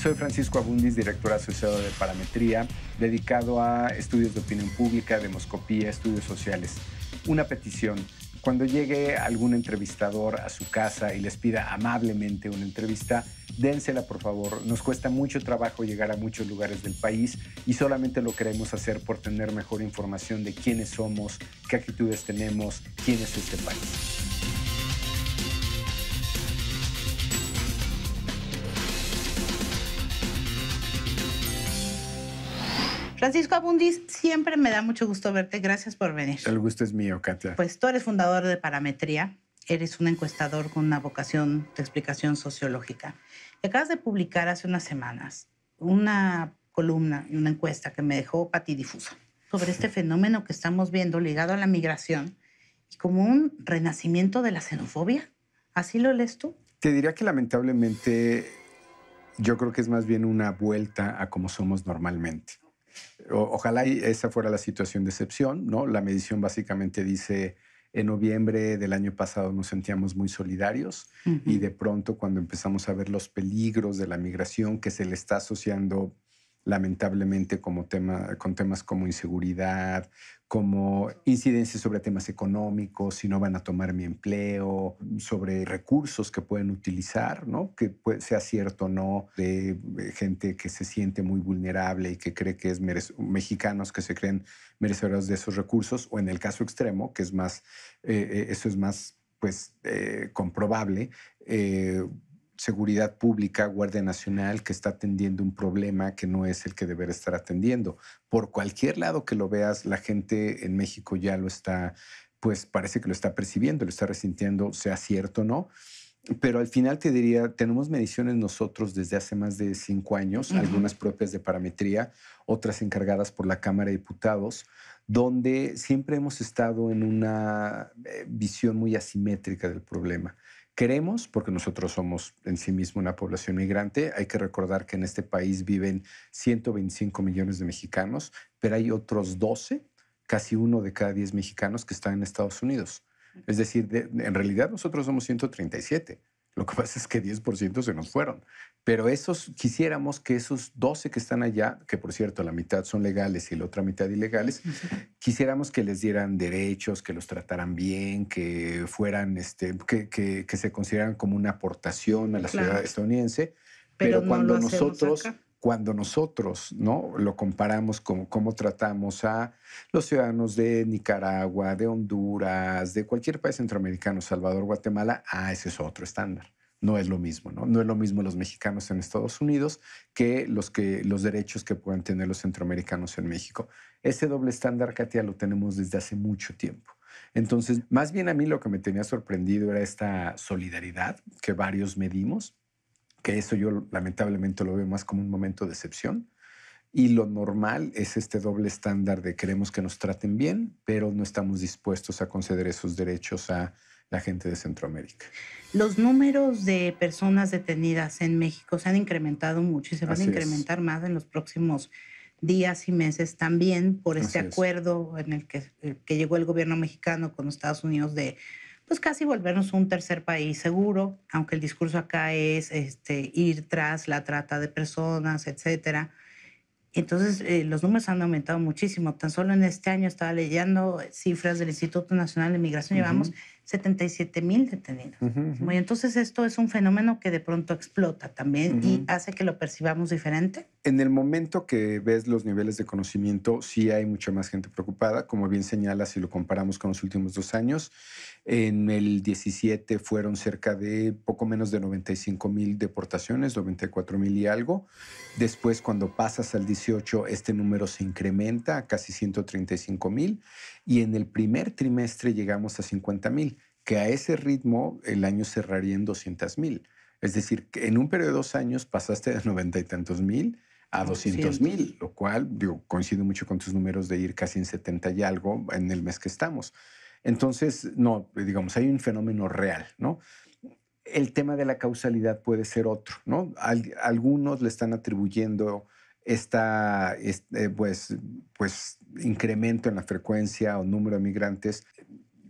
Soy Francisco Abundis, director asociado de Parametría, dedicado a estudios de opinión pública, demoscopía, estudios sociales. Una petición. Cuando llegue algún entrevistador a su casa y les pida amablemente una entrevista, dénsela por favor. Nos cuesta mucho trabajo llegar a muchos lugares del país y solamente lo queremos hacer por tener mejor información de quiénes somos, qué actitudes tenemos, quién es este país. Francisco Abundis, siempre me da mucho gusto verte. Gracias por venir. El gusto es mío, Katia. Pues tú eres fundador de Parametría. Eres un encuestador con una vocación de explicación sociológica. Y acabas de publicar hace unas semanas una columna y una encuesta que me dejó patidifusa sobre este fenómeno que estamos viendo ligado a la migración y como un renacimiento de la xenofobia. ¿Así lo lees tú? Te diría que lamentablemente yo creo que es más bien una vuelta a como somos normalmente ojalá esa fuera la situación de excepción, ¿no? La medición básicamente dice, en noviembre del año pasado nos sentíamos muy solidarios y de pronto cuando empezamos a ver los peligros de la migración que se le está asociando lamentablemente como con temas como inseguridad, como incidencias sobre temas económicos, si no van a tomar mi empleo, sobre recursos que pueden utilizar, ¿no? que sea cierto o no, de gente que se siente muy vulnerable y que cree que es mexicanos que se creen merecedores de esos recursos, o en el caso extremo, que es más, eh, eh, eso es más pues eh, comprobable, seguridad pública, Guardia Nacional, que está atendiendo un problema que no es el que debe estar atendiendo. Por cualquier lado que lo veas, la gente en México ya lo está, pues parece que lo está percibiendo, lo está resintiendo, sea cierto o no. Pero al final te diría, tenemos mediciones nosotros desde hace más de cinco años, algunas propias de parametría, otras encargadas por la Cámara de Diputados, donde siempre hemos estado en una eh, visión muy asimétrica del problema. Queremos, porque nosotros somos en sí mismo una población migrante, hay que recordar que en este país viven 125 millones de mexicanos, pero hay otros 12, casi uno de cada 10 mexicanos que están en Estados Unidos. Es decir, en realidad nosotros somos 137. Lo que pasa es que 10% se nos fueron. Pero esos, quisiéramos que esos 12 que están allá, que por cierto la mitad son legales y la otra mitad ilegales, quisiéramos que les dieran derechos, que los trataran bien, que fueran, este, que, se consideraran como una aportación a la ciudad estadounidense. Pero, cuando nosotros cuando nosotros ¿no? lo comparamos con cómo tratamos a los ciudadanos de Nicaragua, de Honduras, de cualquier país centroamericano, Salvador, Guatemala, ah, ese es otro estándar. No es lo mismo, ¿no? No es lo mismo los mexicanos en Estados Unidos que los, que, los derechos que pueden tener los centroamericanos en México. Ese doble estándar, Katia, lo tenemos desde hace mucho tiempo. Entonces, más bien a mí lo que me tenía sorprendido era esta solidaridad que varios medimos que eso yo lamentablemente lo veo más como un momento de excepción. Y lo normal es este doble estándar de queremos que nos traten bien, pero no estamos dispuestos a conceder esos derechos a la gente de Centroamérica. Los números de personas detenidas en México se han incrementado mucho y se van a incrementar más en los próximos días y meses también por este acuerdo en el eh, que llegó el gobierno mexicano con Estados Unidos de pues casi volvernos un tercer país seguro, aunque el discurso acá es este, ir tras la trata de personas, etcétera. Entonces, eh, los números han aumentado muchísimo. Tan solo en este año estaba leyendo cifras del Instituto Nacional de Migración, llevamos 77 mil detenidos. Muy entonces, esto es un fenómeno que de pronto explota también y hace que lo percibamos diferente. En el momento que ves los niveles de conocimiento, sí hay mucha más gente preocupada, como bien señala si lo comparamos con los últimos dos años. En el 17 fueron cerca de poco menos de 95 mil deportaciones, 94 mil y algo. Después, cuando pasas al 18, este número se incrementa a casi 135 mil. Y en el primer trimestre llegamos a 50 mil, que a ese ritmo el año cerraría en 200 mil. Es decir, en un periodo de dos años pasaste de 90 y tantos mil a 200 mil, lo cual, digo, coincide mucho con tus números de ir casi en 70 y algo en el mes que estamos. Entonces, no, pues, digamos, hay un fenómeno real, ¿no? El tema de la causalidad puede ser otro, ¿no? algunos le están atribuyendo esta, este, pues, pues, incremento en la frecuencia o número de migrantes,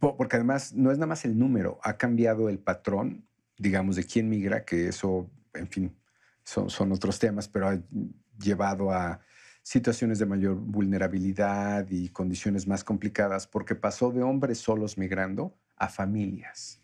porque además no es nada más el número, ha cambiado el patrón, digamos, de quién migra, que eso, en fin, son, son otros temas, pero ha llevado a, situaciones de mayor vulnerabilidad y condiciones más complicadas, porque pasó de hombres solos migrando a familias.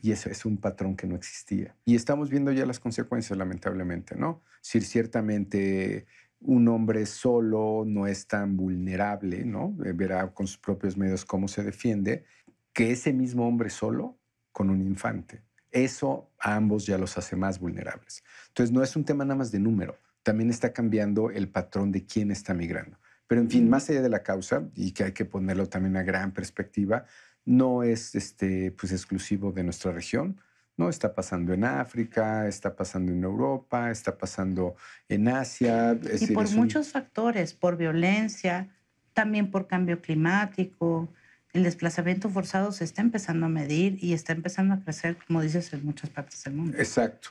Y eso es un patrón que no existía. Y estamos viendo ya las consecuencias, lamentablemente, ¿no? Si ciertamente un hombre solo no es tan vulnerable, ¿no? Eh, verá con sus propios medios cómo se defiende, que ese mismo hombre solo con un infante. Eso a ambos ya los hace más vulnerables. Entonces no es un tema nada más de número, también está cambiando el patrón de quién está migrando. Pero en fin, más allá de la causa, y que hay que ponerlo también a gran perspectiva, no es este, pues, exclusivo de nuestra región. ¿no? Está pasando en África, está pasando en Europa, está pasando en Asia. y por muchos factores, por violencia, también por cambio climático. El desplazamiento forzado se está empezando a medir y está empezando a crecer, como dices, en muchas partes del mundo. Exacto.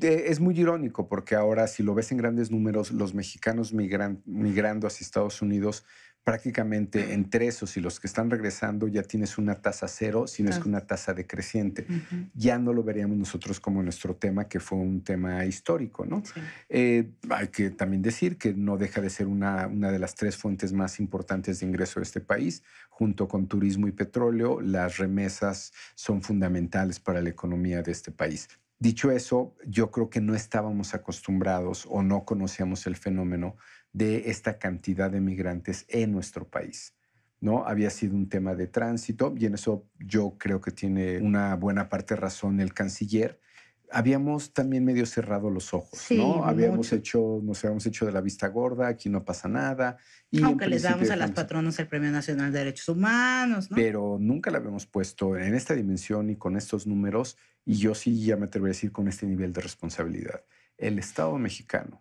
Eh, es muy irónico porque ahora, si lo ves en grandes números, los mexicanos migrando hacia Estados Unidos, prácticamente entre esos y los que están regresando ya tienes una tasa cero, sino es que una tasa decreciente. Ya no lo veríamos nosotros como nuestro tema, que fue un tema histórico, ¿no? Eh, hay que también decir que no deja de ser una, una de las tres fuentes más importantes de ingreso de este país, junto con turismo y petróleo, las remesas son fundamentales para la economía de este país. Dicho eso, yo creo que no estábamos acostumbrados o no conocíamos el fenómeno de esta cantidad de migrantes en nuestro país. ¿no? Había sido un tema de tránsito y en eso yo creo que tiene una buena parte razón el canciller, habíamos también medio cerrado los ojos, ¿no? Habíamos hecho, nos habíamos hecho de la vista gorda, aquí no pasa nada. Y Aunque les damos a las patronas el Premio Nacional de Derechos Humanos, ¿no? Pero nunca la habíamos puesto en esta dimensión y con estos números, y yo sí ya me atrevo a decir con este nivel de responsabilidad. El Estado mexicano,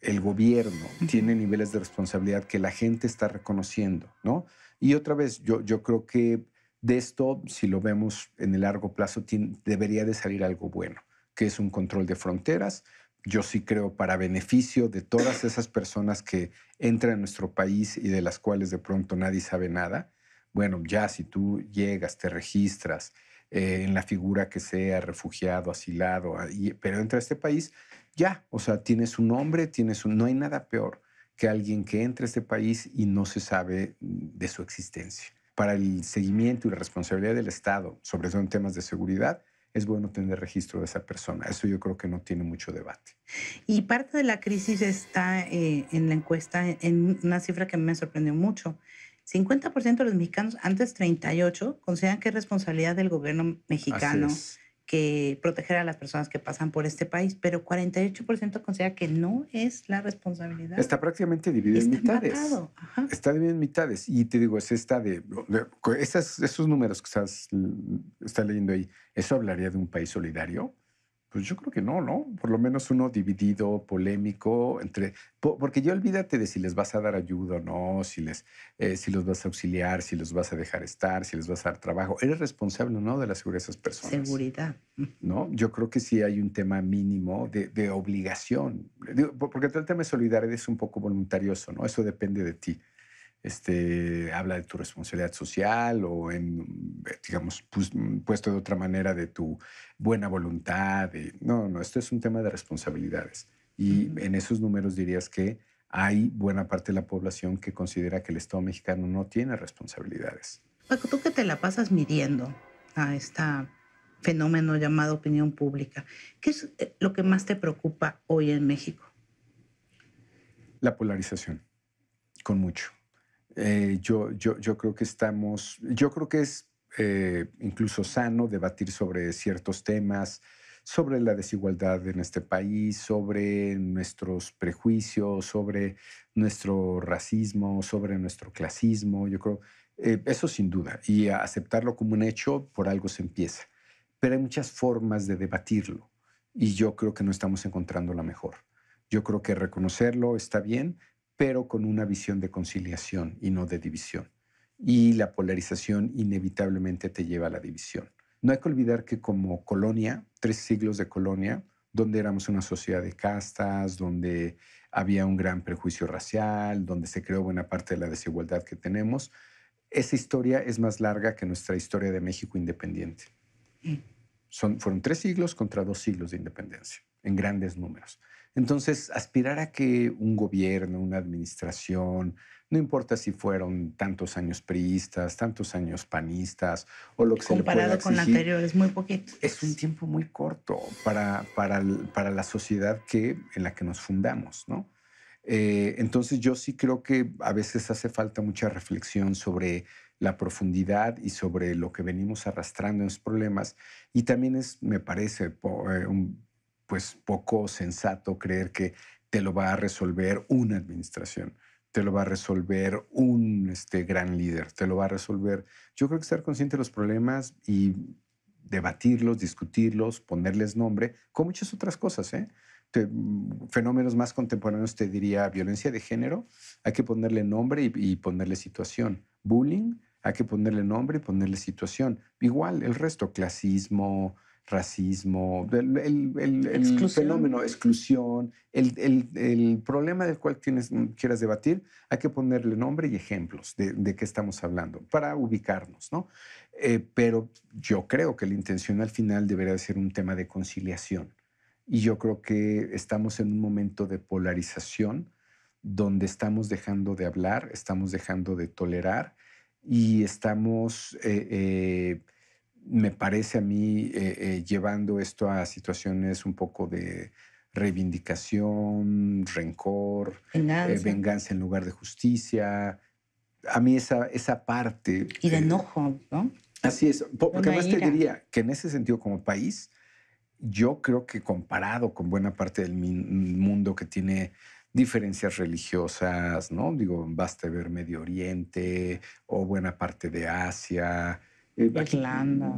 el gobierno, tiene niveles de responsabilidad que la gente está reconociendo, ¿no? Y otra vez, yo, yo creo que de esto, si lo vemos en el largo plazo, debería de salir algo bueno, que es un control de fronteras. Yo sí creo para beneficio de todas esas personas que entran a nuestro país y de las cuales de pronto nadie sabe nada. Bueno, ya si tú llegas, te registras eh, en la figura que sea, refugiado, asilado, pero entra a este país, ya, o sea, tienes un nombre, tienes un... No hay nada peor que alguien que entre a este país y no se sabe de su existencia para el seguimiento y la responsabilidad del Estado, sobre todo en temas de seguridad, es bueno tener registro de esa persona. Eso yo creo que no tiene mucho debate. Y parte de la crisis está eh, en la encuesta, en una cifra que me sorprendió mucho. 50% de los mexicanos, antes 38, consideran que es responsabilidad del gobierno mexicano que proteger a las personas que pasan por este país, pero 48% considera que no es la responsabilidad. Está prácticamente dividido en mitades. Está dividido en mitades. Y te digo, es esta de, esos números que estás, mm, está leyendo ahí, ¿eso hablaría de un país solidario? Pues yo creo que no, ¿no? Por lo menos uno dividido, polémico, entre. Porque ya olvídate de si les vas a dar ayuda o no, si, les, eh, si los vas a auxiliar, si los vas a dejar estar, si les vas a dar trabajo. Eres responsable no de la seguridad de esas personas. Seguridad. ¿No? Yo creo que sí hay un tema mínimo de, obligación. porque todo el tema de solidaridad es un poco voluntarioso, ¿no? Eso depende de ti este, habla de tu responsabilidad social o en, digamos, mm, puesto de otra manera, de tu buena voluntad. no, no, esto es un tema de responsabilidades. Y en esos números dirías que hay buena parte de la población que considera que el Estado mexicano no tiene responsabilidades. Paco, tú que te la pasas midiendo a este fenómeno llamado opinión pública, ¿qué es eh, lo que más te preocupa hoy en México? La polarización, con mucho. Eh, yo, yo, creo que estamos, yo creo que es eh, incluso sano debatir sobre ciertos temas, sobre la desigualdad en este país, sobre nuestros prejuicios, sobre nuestro racismo, sobre nuestro clasismo. Yo creo, eh, eso sin duda, y aceptarlo como un hecho, por algo se empieza. Pero hay muchas formas de debatirlo y yo creo que no estamos encontrando la mejor. Yo creo que reconocerlo está bien, pero con una visión de conciliación y no de división. Y la polarización inevitablemente te lleva a la división. No hay que olvidar que como colonia, tres siglos de colonia, donde éramos una sociedad de castas, donde había un gran prejuicio racial, donde se creó buena parte de la desigualdad que tenemos, esa historia es más larga que nuestra historia de México independiente. Mm. fueron tres siglos contra dos siglos de independencia, en grandes números. Entonces, aspirar a que un gobierno, una administración, no importa si fueron tantos años priistas, tantos años panistas o lo que Comparado se con la anterior, es muy poquito. Es un tiempo muy corto para, para, la sociedad que, en la que nos fundamos, ¿no? Eh, entonces yo sí creo que a veces hace falta mucha reflexión sobre la profundidad y sobre lo que venimos arrastrando en los problemas. Y también es, me parece, eh, un pues poco sensato creer que te lo va a resolver una administración, te lo va a resolver un este, gran líder, te lo va a resolver. Yo creo que estar consciente de los problemas y debatirlos, discutirlos, ponerles nombre, con muchas otras cosas, ¿eh? Mm, fenómenos más contemporáneos te diría violencia de género, hay que ponerle nombre y ponerle situación. Bullying, hay que ponerle nombre y ponerle situación. Igual el resto, clasismo, racismo, el, fenómeno de fenómeno exclusión, el, problema del cual tienes, mm, quieras debatir, hay que ponerle nombre y ejemplos de, qué estamos hablando para ubicarnos, ¿no? Eh, pero yo creo que la intención al final debería ser un tema de conciliación. Y yo creo que estamos en un momento de polarización donde estamos dejando de hablar, estamos dejando de tolerar y estamos... Eh, eh, me parece a mí, eh, eh, llevando esto a situaciones un poco de reivindicación, rencor, eh, venganza, en lugar de justicia. A mí esa, esa parte... Y de enojo, ¿no? Así es, porque además te diría que en ese sentido como país, yo creo que comparado con buena parte del mundo que tiene diferencias religiosas, ¿no? Digo, basta ver Medio Oriente o buena parte de Asia, eh,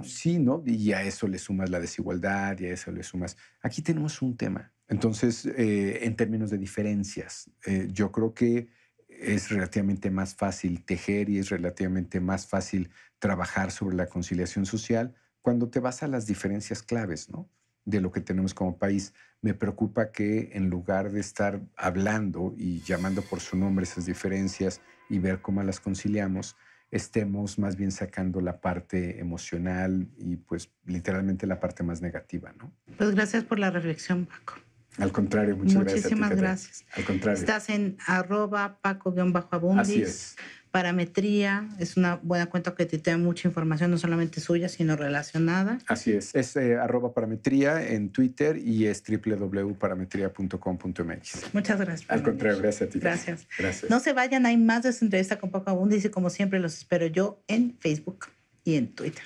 sí, ¿no? Y a eso le sumas la desigualdad y a eso le sumas. Aquí tenemos un tema. Entonces, eh, en términos de diferencias, eh, yo creo que es relativamente más fácil tejer y es relativamente más fácil trabajar sobre la conciliación social cuando te vas a las diferencias claves, ¿no? De lo que tenemos como país. Me preocupa que en lugar de estar hablando y llamando por su nombre esas diferencias y ver cómo las conciliamos, estemos más bien sacando la parte emocional y pues literalmente la parte más negativa, ¿no? Pues gracias por la reflexión, Paco. Al contrario, muchas gracias. Muchísimas gracias. Al contrario. Estás en arroba paco-abundis. Así es. Parametría es una buena cuenta que te da mucha información, no solamente suya, sino relacionada. Así es, es eh, arroba parametría en Twitter y es www.parametría.com.mx. Muchas gracias. Al contrario, gracias a ti. Gracias. No se vayan, hay más de esta entrevista con Paco Abundis y como siempre los espero yo en Facebook y en Twitter.